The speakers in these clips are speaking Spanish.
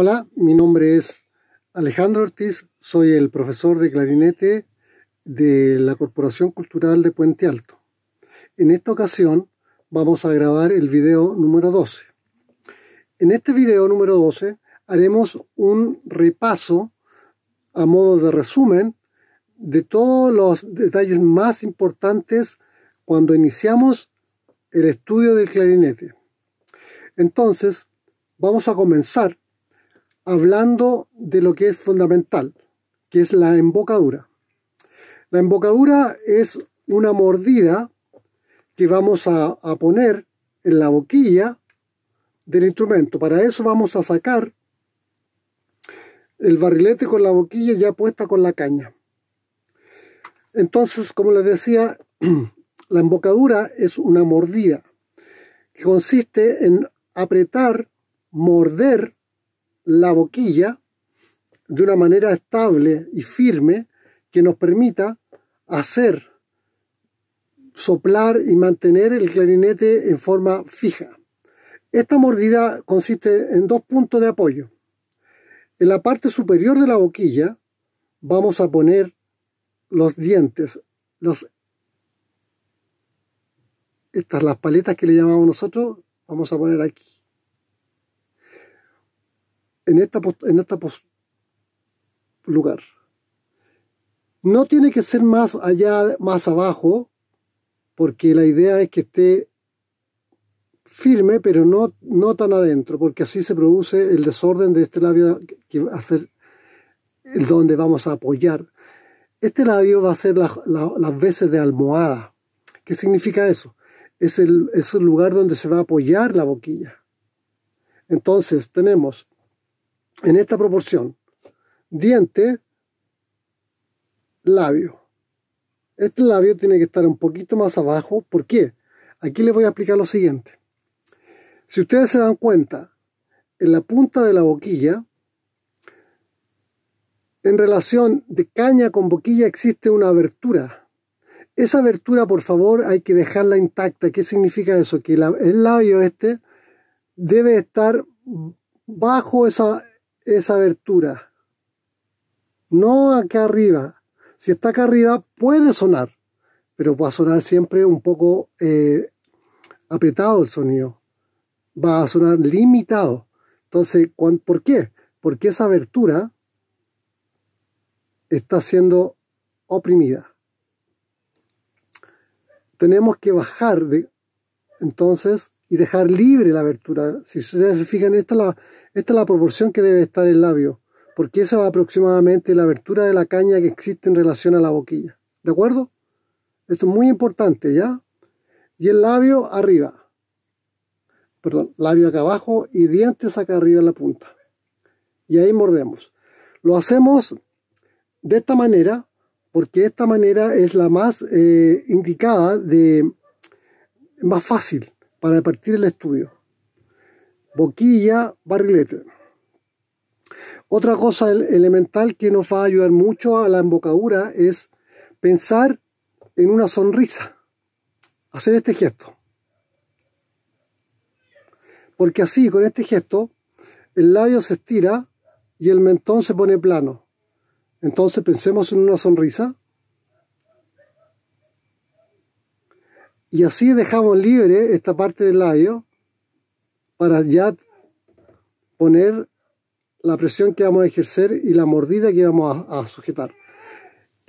Hola, mi nombre es Alejandro Ortiz, soy el profesor de clarinete de la Corporación Cultural de Puente Alto. En esta ocasión vamos a grabar el video número 12. En este video número 12 haremos un repaso a modo de resumen de todos los detalles más importantes cuando iniciamos el estudio del clarinete. Entonces, vamos a comenzar hablando de lo que es fundamental, que es la embocadura. La embocadura es una mordida que vamos a, poner en la boquilla del instrumento. Para eso vamos a sacar el barrilete con la boquilla ya puesta con la caña. Entonces, como les decía, la embocadura es una mordida que consiste en apretar, morder la boquilla de una manera estable y firme que nos permita hacer soplar y mantener el clarinete en forma fija. Esta mordida consiste en dos puntos de apoyo. En la parte superior de la boquilla vamos a poner los dientes, los, estas las paletas que le llamamos nosotros, vamos a poner aquí en esta, en lugar. No tiene que ser más allá, más abajo, porque la idea es que esté firme, pero no, no tan adentro, porque así se produce el desorden de este labio que va a ser el donde vamos a apoyar. Este labio va a ser las veces de almohada. ¿Qué significa eso? Es es el lugar donde se va a apoyar la boquilla. Entonces tenemos en esta proporción. diente, labio. Este labio tiene que estar un poquito más abajo. ¿Por qué? Aquí les voy a explicar lo siguiente. Si ustedes se dan cuenta, en la punta de la boquilla, en relación de caña con boquilla existe una abertura. Esa abertura, por favor, hay que dejarla intacta. ¿Qué significa eso? Que el labio este debe estar bajo esa, esa abertura. No acá arriba. Si está acá arriba puede sonar, pero va a sonar siempre un poco eh, apretado el sonido. Va a sonar limitado. Entonces, ¿por qué? Porque esa abertura está siendo oprimida. Tenemos que bajar de, entonces y dejar libre la abertura. Si ustedes se fijan, esta es, la, esta la proporción que debe estar el labio, porque esa es aproximadamente la abertura de la caña que existe en relación a la boquilla. ¿De acuerdo? Esto es muy importante, ¿ya? Y el labio arriba. Perdón, labio acá abajo y dientes acá arriba en la punta. Y ahí mordemos. Lo hacemos de esta manera, porque esta manera es la más eh, indicada de más fácil para partir el estudio. Boquilla, barrilete. Otra cosa elemental que nos va a ayudar mucho a la embocadura es pensar en una sonrisa. Hacer este gesto. Porque así, con este gesto, el labio se estira y el mentón se pone plano. Entonces pensemos en una sonrisa Y así dejamos libre esta parte del labio para ya poner la presión que vamos a ejercer y la mordida que vamos a, sujetar.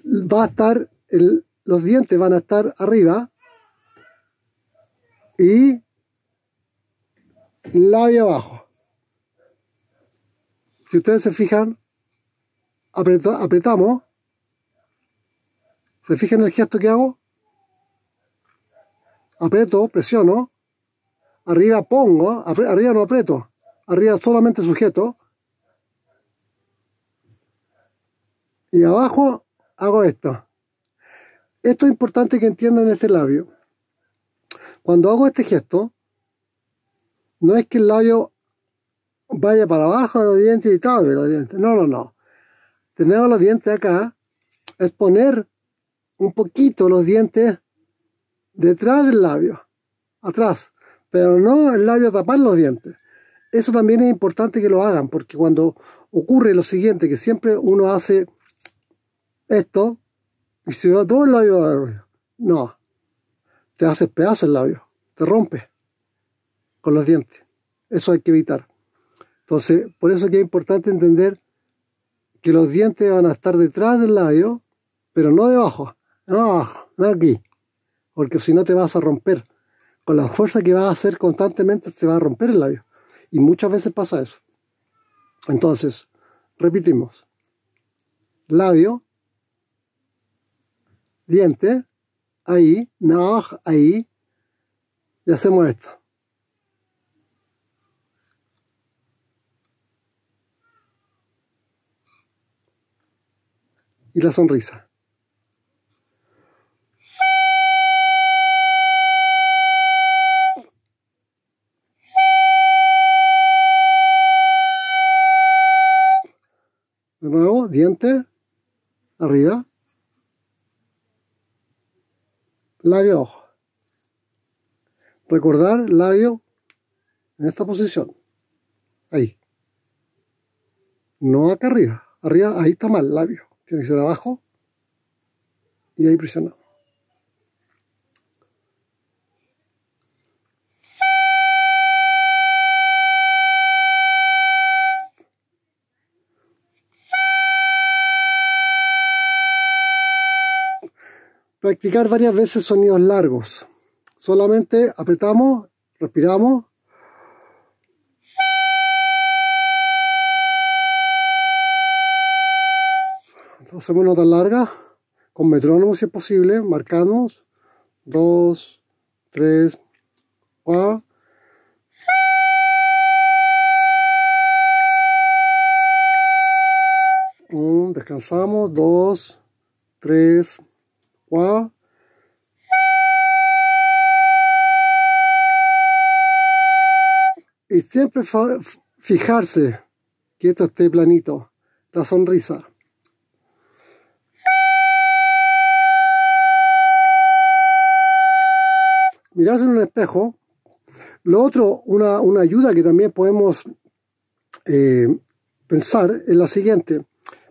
Va a estar, el, los dientes van a estar arriba y labio abajo. Si ustedes se fijan, apretamos. ¿Se fijan el gesto que hago? aprieto, presiono, arriba pongo, arriba no aprieto, arriba solamente sujeto, y abajo hago esto. Esto es importante que entiendan este labio. Cuando hago este gesto, no es que el labio vaya para abajo de los dientes y de los dientes. No, no, no. Tener los dientes acá es poner un poquito los dientes detrás del labio, atrás, pero no el labio a tapar los dientes. Eso también es importante que lo hagan, porque cuando ocurre lo siguiente, que siempre uno hace esto y se va todo el labio. No, te haces pedazo el labio, te rompe con los dientes. Eso hay que evitar. Entonces, por eso que es importante entender que los dientes van a estar detrás del labio, pero no debajo, no abajo, no aquí porque si no te vas a romper. Con la fuerza que vas a hacer constantemente te va a romper el labio. Y muchas veces pasa eso. Entonces, repetimos. Labio, diente, ahí, no, ahí, y hacemos esto. Y la sonrisa. nuevo, diente, arriba, labio, Recordar labio en esta posición. Ahí. No acá arriba. Arriba, ahí está mal, labio. Tiene que ser abajo. Y ahí presionamos. practicar varias veces sonidos largos. Solamente apretamos, respiramos. Hacemos notas largas con metrónomo si es posible. Marcamos 2, 3, 4. descansamos, 2, 3, y siempre fijarse que esto esté planito, la sonrisa. Mirarse en un espejo. Lo otro, una, una ayuda que también podemos eh, pensar es la siguiente.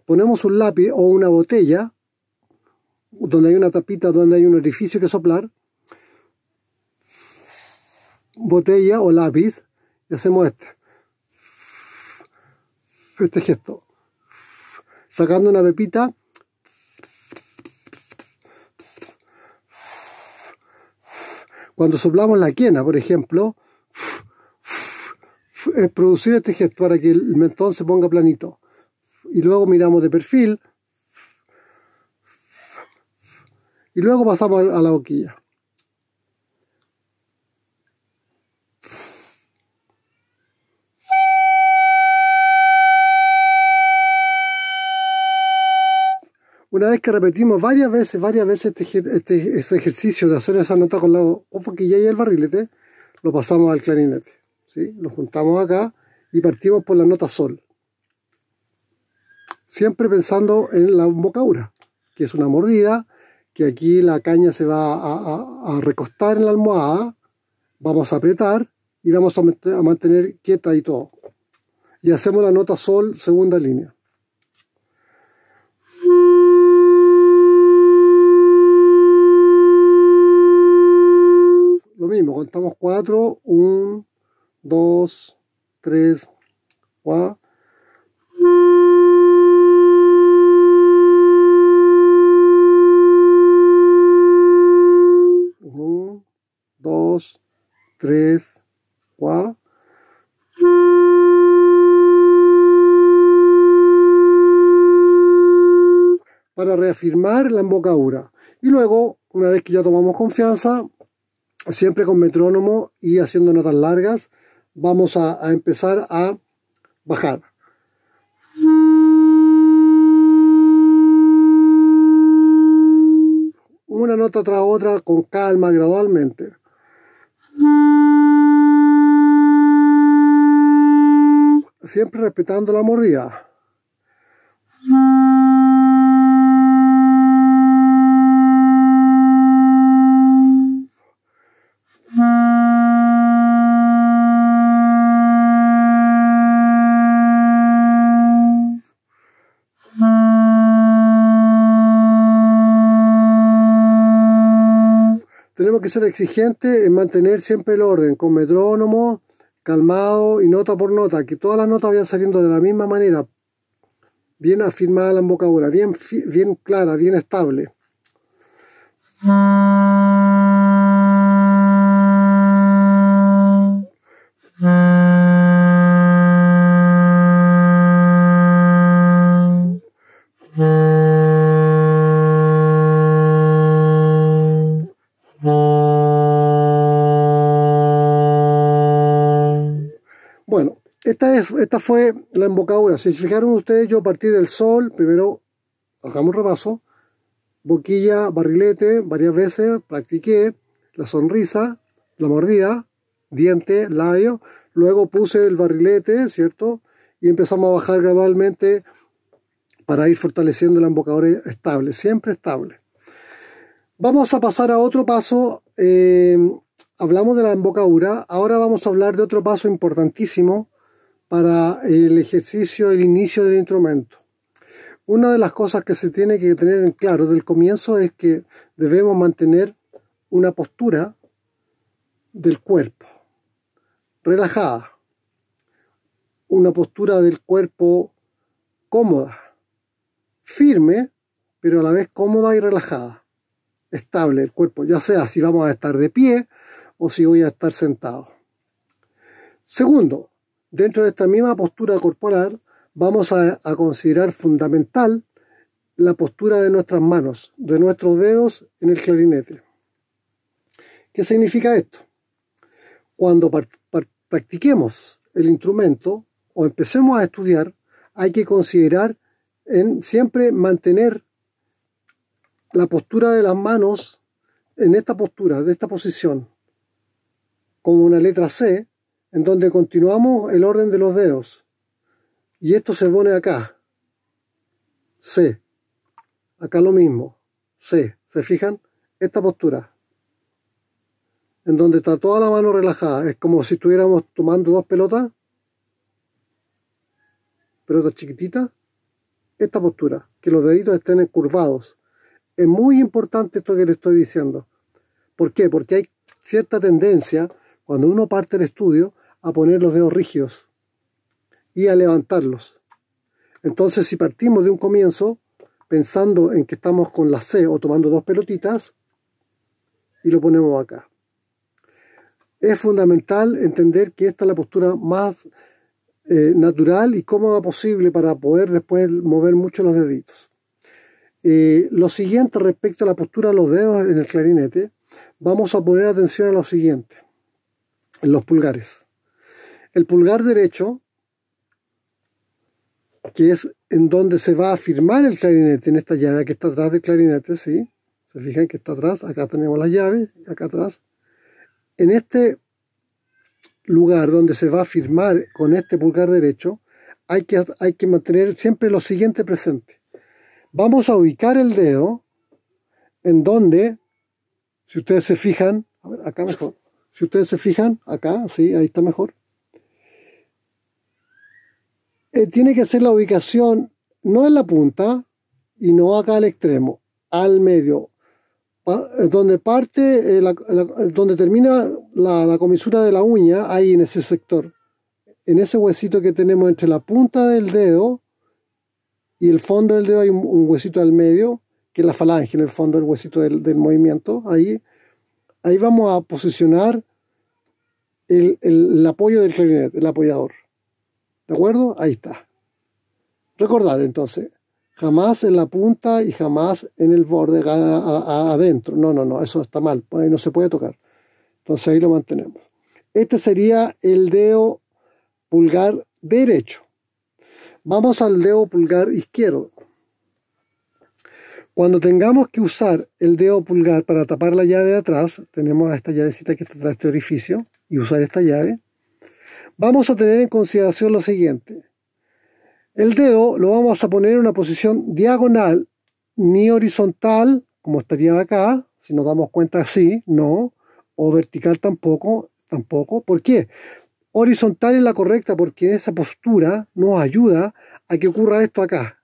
Ponemos un lápiz o una botella donde hay una tapita, donde hay un orificio que soplar, botella o lápiz, y hacemos este. Este gesto. Sacando una pepita. Cuando soplamos la quena, por ejemplo, es producir este gesto para que el mentón se ponga planito. Y luego miramos de perfil, Y luego pasamos a la boquilla. Una vez que repetimos varias veces, varias veces este, este ejercicio de hacer esa nota con la boquilla y el barrilete, lo pasamos al clarinete. ¿sí? Lo juntamos acá y partimos por la nota sol. Siempre pensando en la bocaura, que es una mordida, que aquí la caña se va a, recostar en la almohada, vamos a apretar y vamos a, mantener quieta y todo. Y hacemos la nota sol, segunda línea. Lo mismo, contamos cuatro. 1, 2, 3, 4. 3, 4. Para reafirmar la embocadura. Y luego, una vez que ya tomamos confianza, siempre con metrónomo y haciendo notas largas, vamos a, a empezar a bajar. Una nota tras otra con calma, gradualmente siempre respetando la mordida. ser exigente en mantener siempre el orden, con metrónomo, calmado y nota por nota, que todas las notas vayan saliendo de la misma manera, bien afirmada la embocadura, bien, bien clara, bien estable. Esta, fue la embocadura. Si se fijaron ustedes, yo partí del sol, primero hagamos repaso, boquilla, barrilete, varias veces, practiqué la sonrisa, la mordida, diente, labio, luego puse el barrilete, ¿cierto? Y empezamos a bajar gradualmente para ir fortaleciendo la embocadura estable, siempre estable. Vamos a pasar a otro paso. Eh, hablamos de la embocadura, ahora vamos a hablar de otro paso importantísimo para el ejercicio, el inicio del instrumento. Una de las cosas que se tiene que tener en claro del comienzo es que debemos mantener una postura del cuerpo, relajada, una postura del cuerpo cómoda, firme, pero a la vez cómoda y relajada, estable el cuerpo, ya sea si vamos a estar de pie o si voy a estar sentado. Segundo, Dentro de esta misma postura corporal vamos a, considerar fundamental la postura de nuestras manos, de nuestros dedos en el clarinete. ¿Qué significa esto? Cuando practiquemos el instrumento o empecemos a estudiar, hay que considerar en siempre mantener la postura de las manos en esta postura, de esta posición, como una letra C, en donde continuamos el orden de los dedos. Y esto se pone acá. C. Acá lo mismo. C. ¿Se fijan? Esta postura. En donde está toda la mano relajada. Es como si estuviéramos tomando dos pelotas. Pelotas chiquititas. Esta postura. Que los deditos estén curvados. Es muy importante esto que le estoy diciendo. ¿Por qué? Porque hay cierta tendencia, cuando uno parte el estudio, a poner los dedos rígidos y a levantarlos. Entonces, si partimos de un comienzo pensando en que estamos con la C o tomando dos pelotitas y lo ponemos acá. Es fundamental entender que esta es la postura más eh, natural y cómoda posible para poder después mover mucho los deditos. Eh, lo siguiente respecto a la postura de los dedos en el clarinete, vamos a poner atención a lo siguiente, en los pulgares. El pulgar derecho, que es en donde se va a firmar el clarinete, en esta llave que está atrás del clarinete, ¿sí? Se fijan que está atrás, acá tenemos las llaves, acá atrás. En este lugar donde se va a firmar con este pulgar derecho, hay que, hay que mantener siempre lo siguiente presente. Vamos a ubicar el dedo en donde, si ustedes se fijan, a ver, acá mejor, si ustedes se fijan, acá, sí, ahí está mejor, eh, tiene que ser la ubicación no en la punta y no acá al extremo, al medio, eh, donde parte, eh, donde termina la, comisura de la uña, ahí en ese sector, en ese huesito que tenemos entre la punta del dedo y el fondo del dedo hay un, huesito al medio, que es la falange, en el fondo del huesito del, movimiento, ahí, ahí vamos a posicionar el, apoyo del clarinete, el apoyador. ¿De acuerdo? Ahí está. Recordar entonces, jamás en la punta y jamás en el borde adentro. No, no, no, eso está mal, ahí no se puede tocar. Entonces ahí lo mantenemos. Este sería el dedo pulgar derecho. Vamos al dedo pulgar izquierdo. Cuando tengamos que usar el dedo pulgar para tapar la llave de atrás, tenemos esta llavecita que está atrás de este orificio y usar esta llave vamos a tener en consideración lo siguiente. El dedo lo vamos a poner en una posición diagonal, ni horizontal, como estaría acá, si nos damos cuenta así, no, o vertical tampoco, tampoco. ¿Por qué? Horizontal es la correcta porque esa postura nos ayuda a que ocurra esto acá,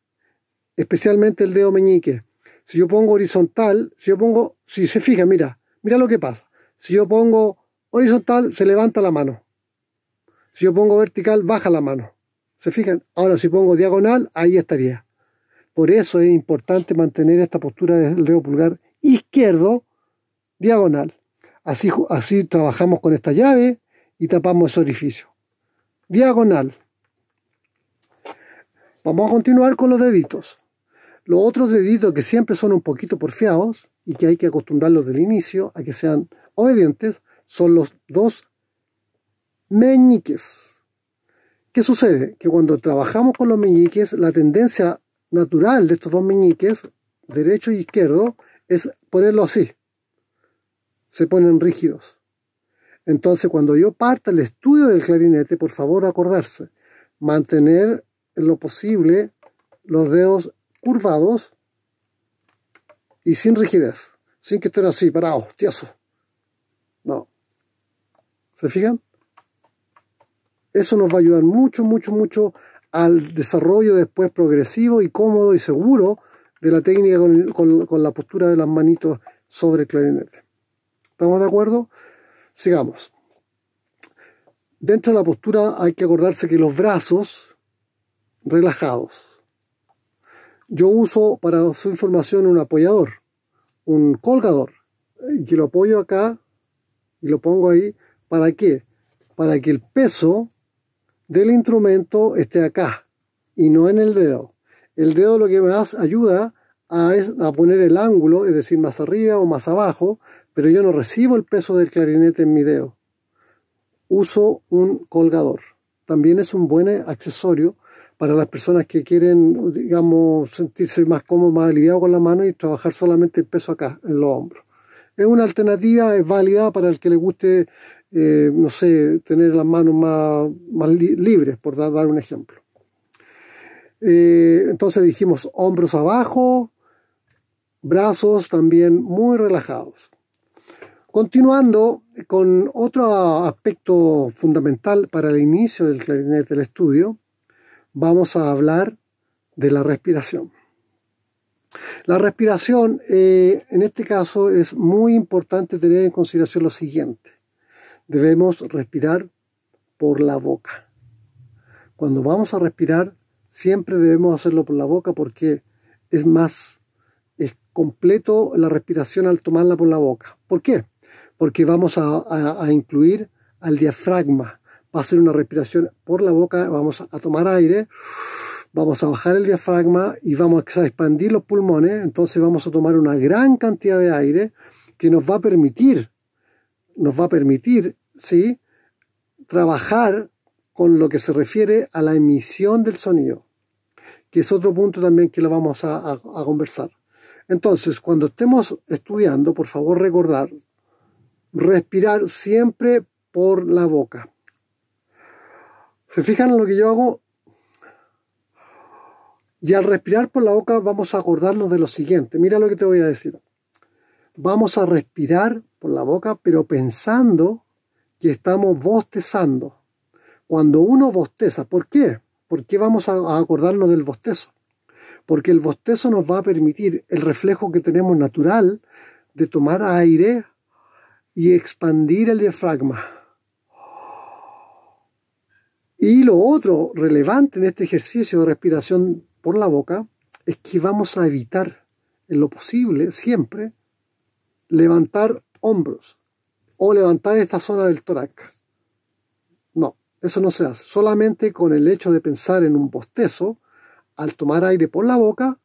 especialmente el dedo meñique. Si yo pongo horizontal, si yo pongo, si se fija, mira, mira lo que pasa. Si yo pongo horizontal, se levanta la mano. Si yo pongo vertical, baja la mano. ¿Se fijan? Ahora, si pongo diagonal, ahí estaría. Por eso es importante mantener esta postura del dedo pulgar izquierdo diagonal. Así, así trabajamos con esta llave y tapamos ese orificio. Diagonal. Vamos a continuar con los deditos. Los otros deditos que siempre son un poquito porfiados y que hay que acostumbrarlos del inicio a que sean obedientes son los dos meñiques. ¿Qué sucede? Que cuando trabajamos con los meñiques, la tendencia natural de estos dos meñiques, derecho e izquierdo, es ponerlo así. Se ponen rígidos. Entonces, cuando yo parta el estudio del clarinete, por favor acordarse, mantener en lo posible los dedos curvados y sin rigidez, sin que estén así, parados, tiesos. No. ¿Se fijan? Eso nos va a ayudar mucho, mucho, mucho al desarrollo después progresivo y cómodo y seguro de la técnica con, la postura de las manitos sobre el clarinete. ¿Estamos de acuerdo? Sigamos. Dentro de la postura hay que acordarse que los brazos relajados. Yo uso para su información un apoyador, un colgador, eh, que lo apoyo acá y lo pongo ahí. ¿Para qué? Para que el peso del instrumento esté acá y no en el dedo. El dedo lo que más ayuda a, es a poner el ángulo, es decir, más arriba o más abajo, pero yo no recibo el peso del clarinete en mi dedo. Uso un colgador. También es un buen accesorio para las personas que quieren, digamos, sentirse más cómodo, más aliviado con la mano y trabajar solamente el peso acá, en los hombros. Es una alternativa, es válida para el que le guste eh, no sé, tener las manos más, libres, por dar, un ejemplo. Eh, entonces dijimos hombros abajo, brazos también muy relajados. Continuando con otro aspecto fundamental para el inicio del clarinete del estudio, vamos a hablar de la respiración. La respiración, eh, en este caso, es muy importante tener en consideración lo siguiente debemos respirar por la boca. Cuando vamos a respirar, siempre debemos hacerlo por la boca porque es más, es completo la respiración al tomarla por la boca. ¿Por qué? Porque vamos a, a incluir al diafragma. Va a ser una respiración por la boca, vamos a tomar aire, vamos a bajar el diafragma y vamos a expandir los pulmones, entonces vamos a tomar una gran cantidad de aire que nos va a permitir nos va a permitir ¿sí? trabajar con lo que se refiere a la emisión del sonido, que es otro punto también que lo vamos a, a conversar. Entonces, cuando estemos estudiando, por favor recordar, respirar siempre por la boca. ¿Se fijan en lo que yo hago? Y al respirar por la boca vamos a acordarnos de lo siguiente. Mira lo que te voy a decir. Vamos a respirar por la boca, pero pensando que estamos bostezando. Cuando uno bosteza, ¿por qué? ¿Por qué vamos a acordarnos del bostezo? Porque el bostezo nos va a permitir el reflejo que tenemos natural de tomar aire y expandir el diafragma. Y lo otro relevante en este ejercicio de respiración por la boca es que vamos a evitar en lo posible siempre levantar hombros o levantar esta zona del tórax. No, eso no se hace. Solamente con el hecho de pensar en un bostezo, al tomar aire por la boca,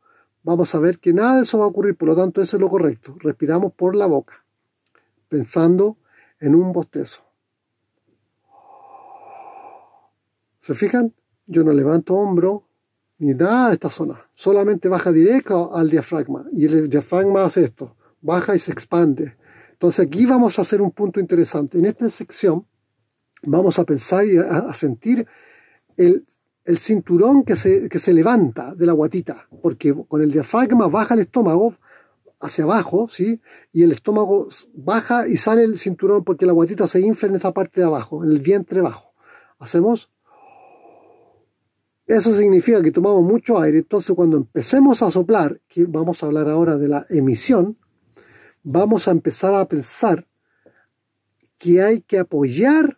vamos a ver que nada de eso va a ocurrir. Por lo tanto, eso es lo correcto. Respiramos por la boca, pensando en un bostezo. ¿Se fijan? Yo no levanto hombro ni nada de esta zona. Solamente baja directo al diafragma. Y el diafragma hace esto. Baja y se expande. Entonces aquí vamos a hacer un punto interesante. En esta sección vamos a pensar y a, sentir el, cinturón que se, levanta de la guatita, porque con el diafragma baja el estómago hacia abajo, ¿sí? Y el estómago baja y sale el cinturón porque la guatita se infla en esa parte de abajo, en el vientre bajo. Hacemos. Eso significa que tomamos mucho aire, entonces cuando empecemos a soplar, que vamos a hablar ahora de la emisión, vamos a empezar a pensar que hay que apoyar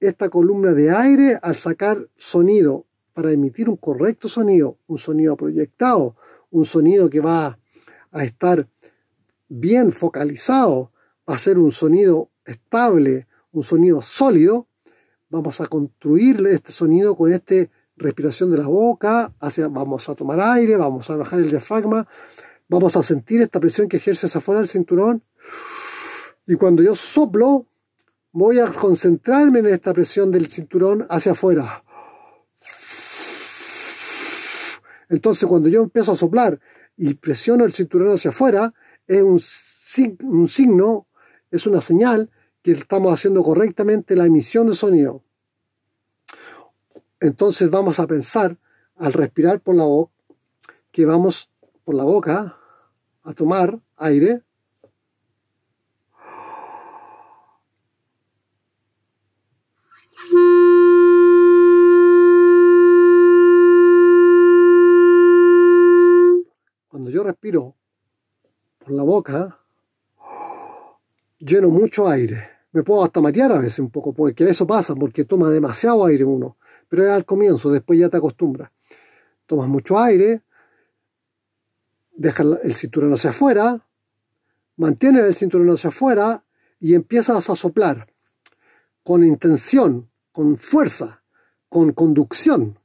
esta columna de aire al sacar sonido para emitir un correcto sonido, un sonido proyectado, un sonido que va a estar bien focalizado, va a ser un sonido estable, un sonido sólido. Vamos a construirle este sonido con esta respiración de la boca, hacia, vamos a tomar aire, vamos a bajar el diafragma Vamos a sentir esta presión que ejerce hacia afuera el cinturón. Y cuando yo soplo, voy a concentrarme en esta presión del cinturón hacia afuera. Entonces, cuando yo empiezo a soplar y presiono el cinturón hacia afuera, es un, un signo, es una señal que estamos haciendo correctamente la emisión de sonido. Entonces vamos a pensar al respirar por la boca, que vamos por la boca a tomar aire. Cuando yo respiro por la boca, lleno mucho aire. Me puedo hasta marear a veces un poco, porque eso pasa, porque toma demasiado aire uno. Pero es al comienzo, después ya te acostumbras. Tomas mucho aire, deja el cinturón hacia afuera, mantiene el cinturón hacia afuera y empiezas a soplar con intención, con fuerza, con conducción.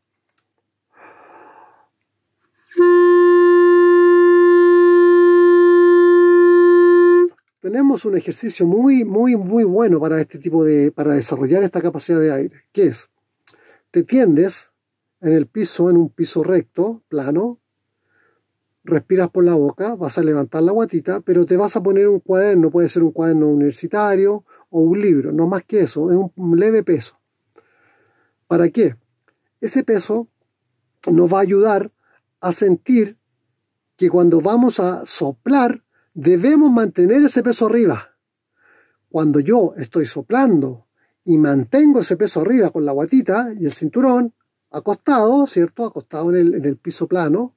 Tenemos un ejercicio muy, muy, muy bueno para este tipo de, para desarrollar esta capacidad de aire, que es, te tiendes en el piso, en un piso recto, plano, respiras por la boca, vas a levantar la guatita, pero te vas a poner un cuaderno, puede ser un cuaderno universitario o un libro, no más que eso, es un leve peso. ¿Para qué? Ese peso nos va a ayudar a sentir que cuando vamos a soplar debemos mantener ese peso arriba. Cuando yo estoy soplando y mantengo ese peso arriba con la guatita y el cinturón acostado, ¿cierto? Acostado en el, en el piso plano,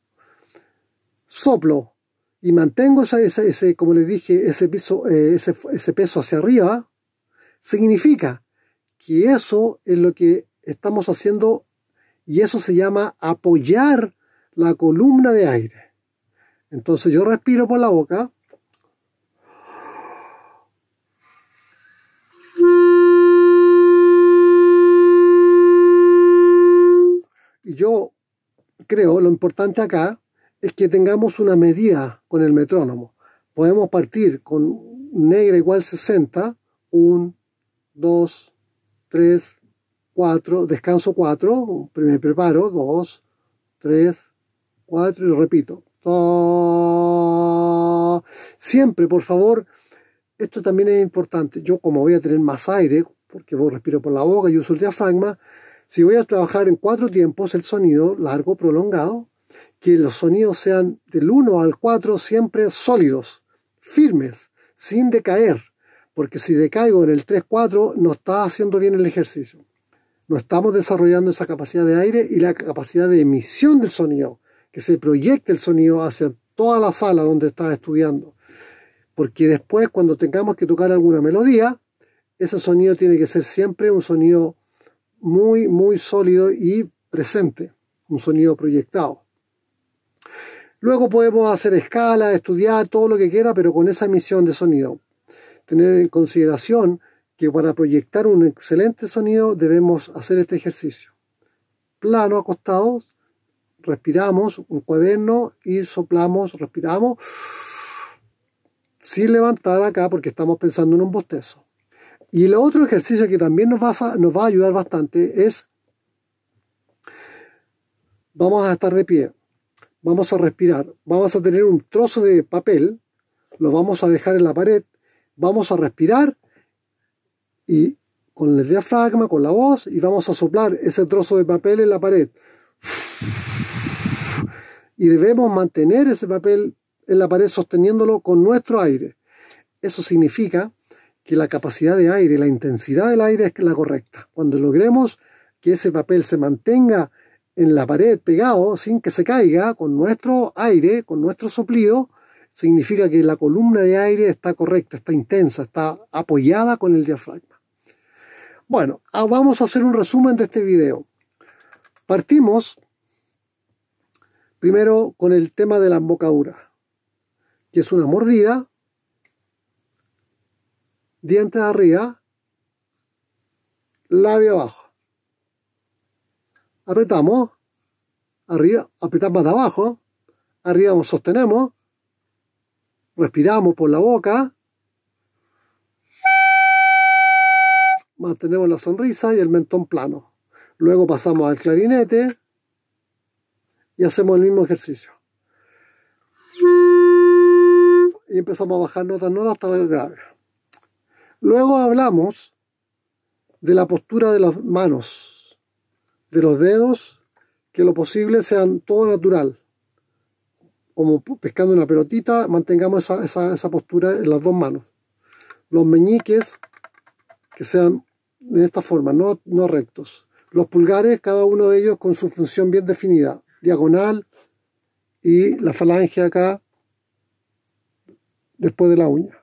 soplo y mantengo ese, ese, como les dije, ese, piso, eh, ese peso hacia arriba, significa que eso es lo que estamos haciendo y eso se llama apoyar la columna de aire. Entonces yo respiro por la boca. Y yo creo lo importante acá es que tengamos una medida con el metrónomo. Podemos partir con negra igual 60, 1, 2, 3, 4, descanso 4, me preparo, 2, 3, 4 y lo repito. Siempre, por favor, esto también es importante. Yo como voy a tener más aire, porque vos respiro por la boca y uso el diafragma, si voy a trabajar en cuatro tiempos el sonido largo prolongado, que los sonidos sean del 1 al 4 siempre sólidos, firmes, sin decaer, porque si decaigo en el 3-4 no está haciendo bien el ejercicio. No estamos desarrollando esa capacidad de aire y la capacidad de emisión del sonido, que se proyecte el sonido hacia toda la sala donde estás estudiando. Porque después cuando tengamos que tocar alguna melodía, ese sonido tiene que ser siempre un sonido muy, muy sólido y presente, un sonido proyectado. Luego podemos hacer escala, estudiar todo lo que quiera, pero con esa emisión de sonido. Tener en consideración que para proyectar un excelente sonido debemos hacer este ejercicio. Plano acostados, respiramos un cuaderno y soplamos, respiramos sin levantar acá porque estamos pensando en un bostezo. Y el otro ejercicio que también nos va a, nos va a ayudar bastante es, vamos a estar de pie vamos a respirar, vamos a tener un trozo de papel, lo vamos a dejar en la pared, vamos a respirar y con el diafragma, con la voz, y vamos a soplar ese trozo de papel en la pared. Y debemos mantener ese papel en la pared sosteniéndolo con nuestro aire. Eso significa que la capacidad de aire, la intensidad del aire es la correcta. Cuando logremos que ese papel se mantenga en la pared pegado sin que se caiga con nuestro aire, con nuestro soplido, significa que la columna de aire está correcta, está intensa, está apoyada con el diafragma. Bueno, ah, vamos a hacer un resumen de este video. Partimos primero con el tema de la embocadura, que es una mordida, dientes arriba, labio abajo apretamos, arriba, apretamos de abajo, arriba nos sostenemos, respiramos por la boca, mantenemos la sonrisa y el mentón plano. Luego pasamos al clarinete y hacemos el mismo ejercicio. Y empezamos a bajar notas, notas hasta la grave. Luego hablamos de la postura de las manos de los dedos, que lo posible sean todo natural. Como pescando una pelotita, mantengamos esa, postura en las dos manos. Los meñiques, que sean de esta forma, no, rectos. Los pulgares, cada uno de ellos con su función bien definida, diagonal y la falange acá después de la uña.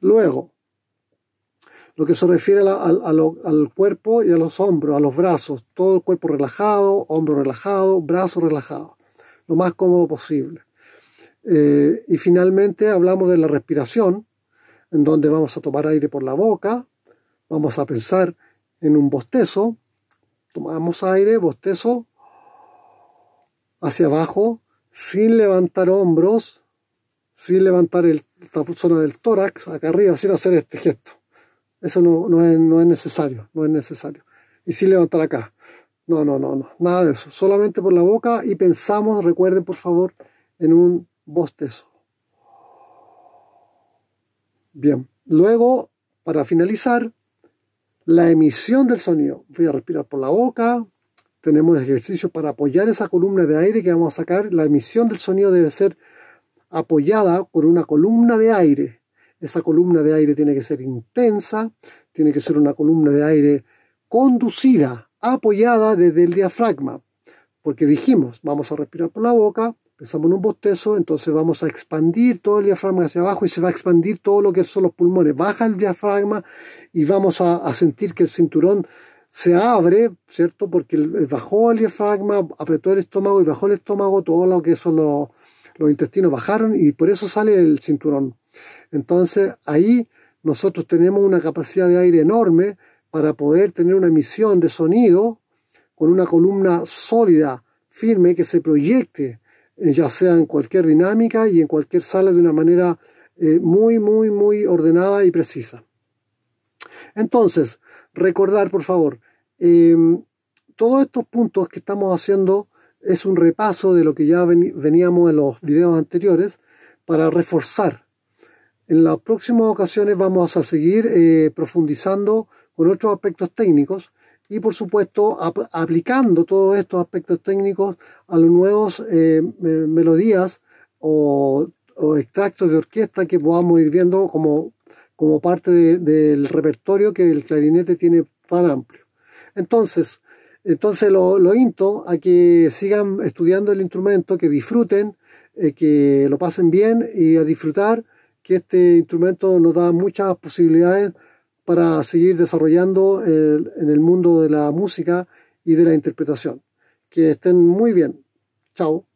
Luego, lo que se refiere al cuerpo y a los hombros, a los brazos, todo el cuerpo relajado, hombro relajado, brazo relajado, lo más cómodo posible. Eh, y finalmente hablamos de la respiración, en donde vamos a tomar aire por la boca, vamos a pensar en un bostezo, tomamos aire, bostezo, hacia abajo, sin levantar hombros, sin levantar la esta zona del tórax, acá arriba, sin hacer este gesto. Eso no, es, necesario, no es necesario. Y si levantar acá. No, no, no, no, nada de eso. Solamente por la boca y pensamos, recuerden por favor, en un bostezo. Bien, luego, para finalizar, la emisión del sonido. Voy a respirar por la boca. Tenemos ejercicio para apoyar esa columna de aire que vamos a sacar. La emisión del sonido debe ser apoyada por una columna de aire esa columna de aire tiene que ser intensa, tiene que ser una columna de aire conducida, apoyada desde el diafragma, porque dijimos, vamos a respirar por la boca, empezamos en un bostezo, entonces vamos a expandir todo el diafragma hacia abajo y se va a expandir todo lo que son los pulmones. Baja el diafragma y vamos a, sentir que el cinturón se abre, ¿cierto? Porque bajó el diafragma, apretó el estómago y bajó el estómago, todo lo que son los intestinos bajaron y por eso sale el cinturón. Entonces ahí nosotros tenemos una capacidad de aire enorme para poder tener una emisión de sonido con una columna sólida, firme, que se proyecte, eh, ya sea en cualquier dinámica y en cualquier sala de una manera eh, muy, muy, muy ordenada y precisa. Entonces, recordar, por favor, em, todos estos puntos que estamos haciendo es un repaso de lo que ya veníamos en los videos anteriores para reforzar en las próximas ocasiones vamos a seguir eh, profundizando con otros aspectos técnicos y por supuesto aplicando todos estos aspectos técnicos a los nuevos eh, melodías o, extractos de orquesta que podamos ir viendo como, como parte del repertorio que el clarinete tiene tan amplio. Entonces, entonces lo, lo a que sigan estudiando el instrumento, que disfruten, eh, que lo pasen bien y a disfrutar que este instrumento nos da muchas posibilidades para seguir desarrollando en el mundo de la música y de la interpretación. Que estén muy bien. Chao.